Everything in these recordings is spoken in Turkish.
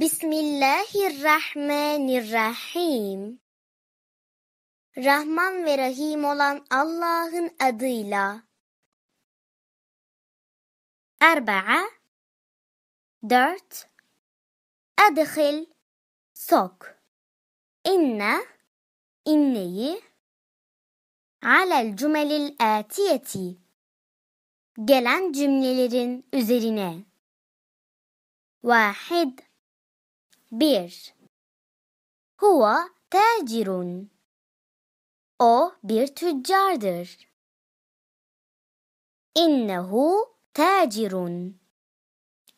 بسم الله الرحمن الرحيم Rahman ve Rahim olan Allah'ın adıyla. Erba'a Dört Edhil Sok İnne İnneyi Alel cümelil atiyeti Gelen cümlelerin üzerine Vahid Bir. Huwa tacirun. O bir tüccardır. İnnehu tacirun.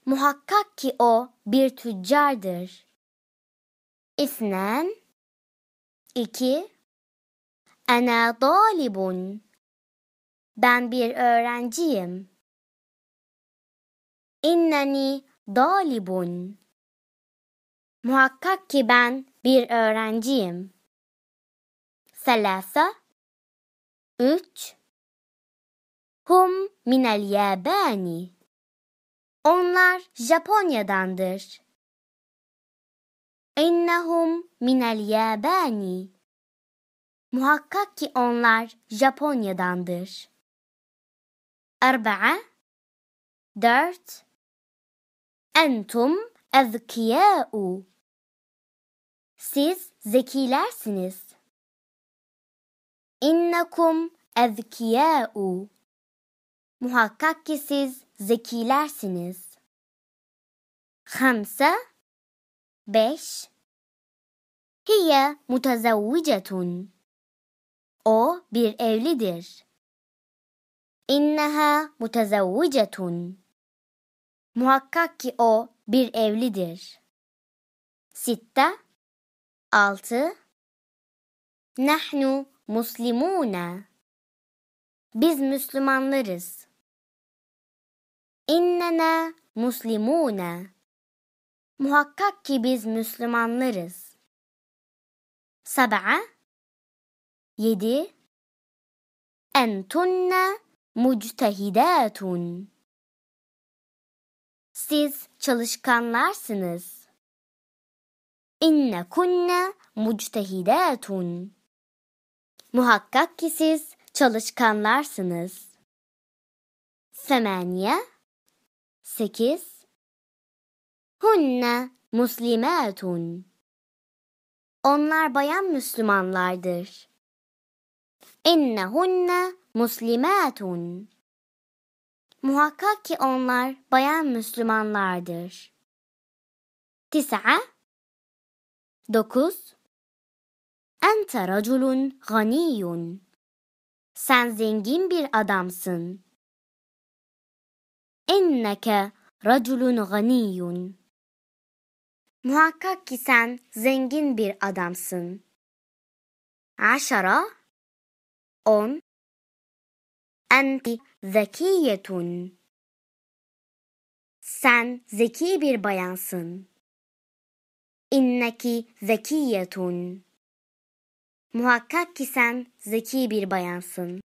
Muhakkak ki o bir tüccardır. İsnen. İki. Ana dalibun. Ben bir öğrenciyim. İnneni dalibun. Muhakkak ki ben bir öğrenciyim. Selasa Üç Hum minel yabani Onlar Japonya'dandır. İnnehum minel yabani Muhakkak ki onlar Japonya'dandır. Arba'a Dört Entum ezkiyâ'u siz zekilersiniz. İnnekum ezkiyâ'u. Muhakkak ki siz zekilersiniz. Hamsa, beş. Hiye mutezavvicetun. O bir evlidir. İnneha mutezavvicetun. Muhakkak ki o bir evlidir. Sitte 6 Nahnu muslimuna Biz Müslümanlarız. İnnena muslimuna Muhakkak ki biz Müslümanlarız. Sab'a Yedi Entunna muctehidatun Siz çalışkanlarsınız. İnne kunne muctehidatun. Muhakkak ki siz çalışkanlarsınız. Semaniye Sekiz Hunne muslimatun. Onlar bayan Müslümanlardır. İnnehunne muslimatun. Muhakkak ki onlar bayan Müslümanlardır. Tis'a 9 Ente raculun ganiyun. Sen zengin bir adamsın. Enneke raculun ganiyun. Muhakkak ki sen zengin bir adamsın. Aşara On Enti zekiyetun. Sen zeki bir bayansın. İnneki zekiyetun. Muhakkak ki sen zeki bir bayansın.